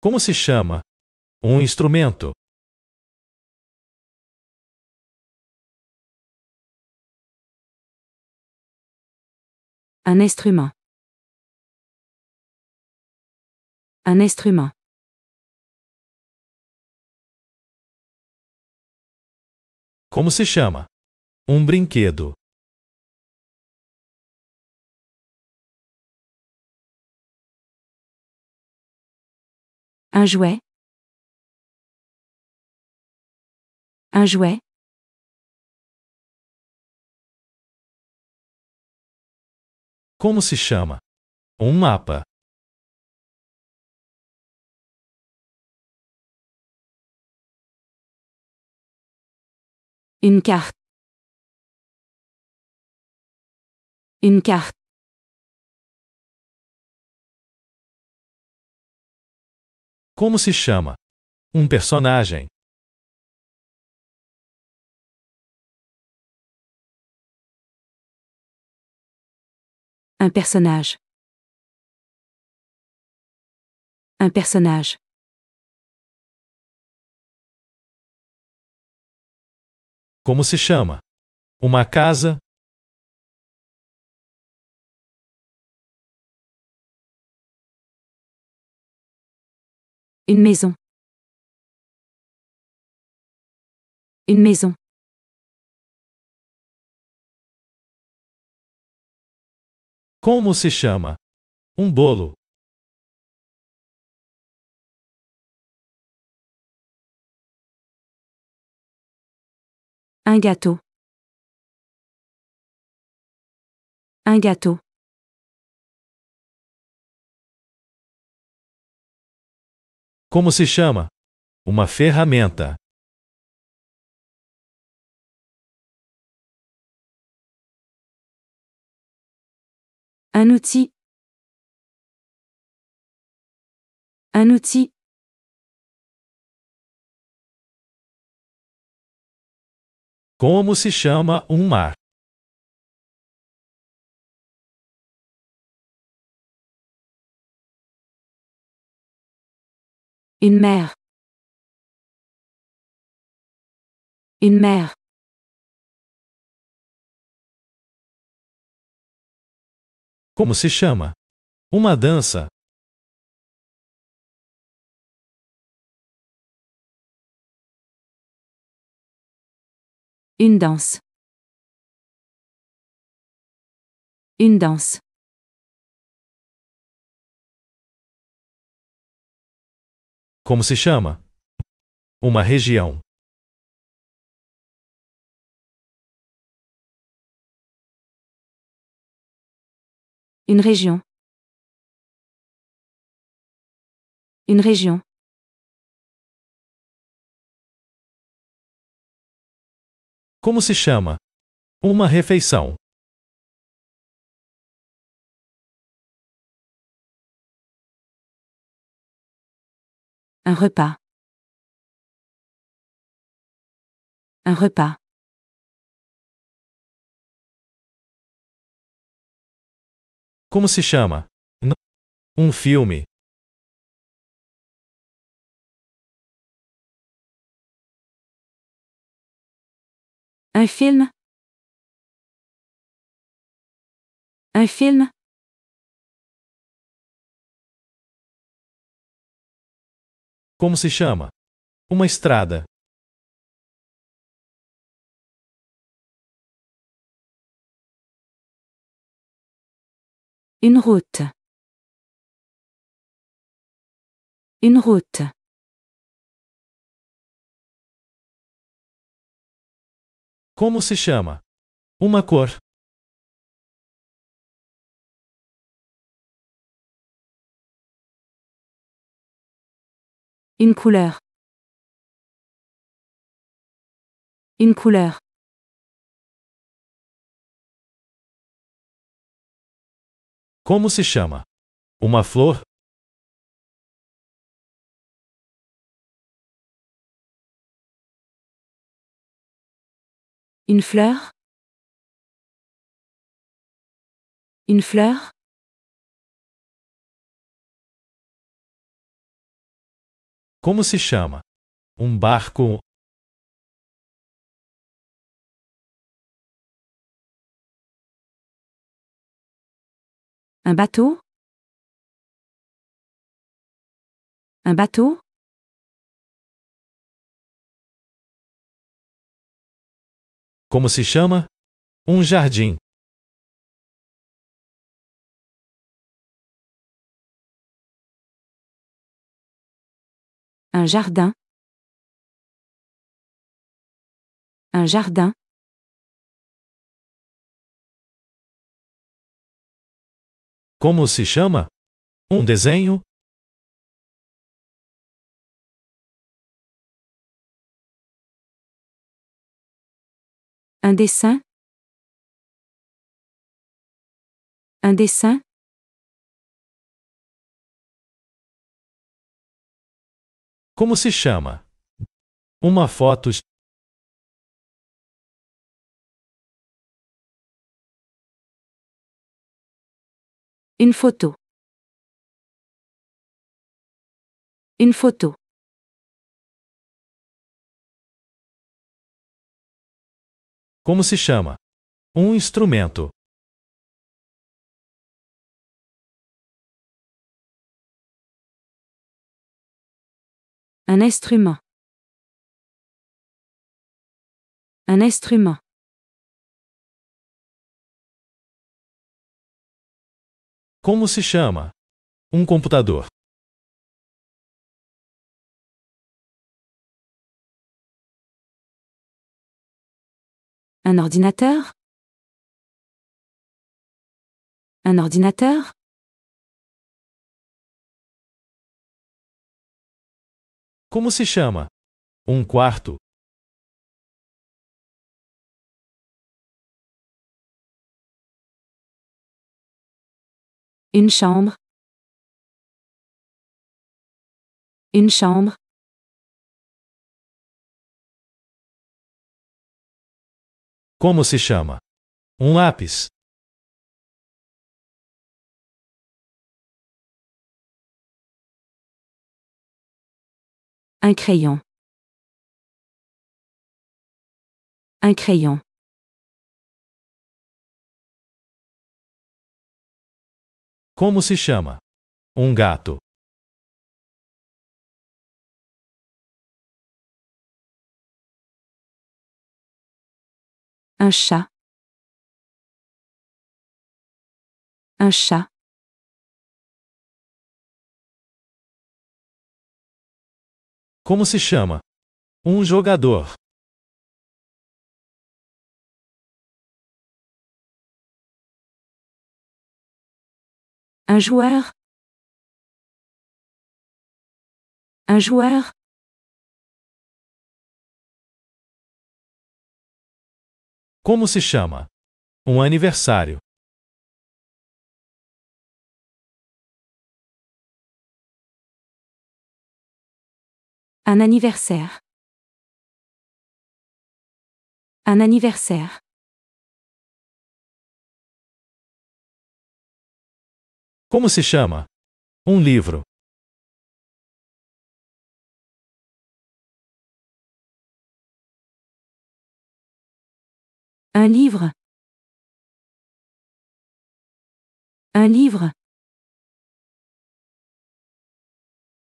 Como se chama? Um instrumento. Un instrument. Un instrument. Como se chama? Um brinquedo. Un jouet. Un jouet. Como se chama? Um mapa. Une carte. Une carte. Como se chama? Um personagem. Um personagem. Um personagem. Como se chama? Uma casa, Une maison. Une maison. Comment se chama? Um bolo. Un gâteau. Un gâteau. Como se chama? Uma ferramenta. Un outil. Un outil. Como se chama um mar? Une mère. Une mère. Como se chama? Uma dança. Une danse. Une danse. Como se chama? Uma região. Une région. Une région. Como se chama? Uma refeição. Un repas. Un repas. Como se chama? Um filme. um filme um filme Como se chama? Uma estrada. Une route. Une route. Como se chama? Uma cor. Une couleur. Une couleur. Como se chama? Uma flor? Une fleur? Une fleur? Como se chama? Um barco. um bateau? um bateau? Como se chama? Um jardim. Un jardin. Un jardin. Como se chama? Um desenho? Um dessin. Um dessin. Como se chama? Uma foto. Une photo. Une photo. Como se chama? Um instrumento. Un instrument. Un instrument. Como se chama? Um computador. Un ordinateur Un ordinateur Como se chama? Um quarto. Une chambre. Une chambre. Como se chama? Um lápis. Un crayon. Un crayon. Como se chama? Um gato. Un chat. Un chat. Como se chama? Um jogador. Un joueur. Un joueur. Como se chama? Um aniversário. Un anniversaire. Un anniversaire. Como se chama? Um livro. Un livre. Un livre.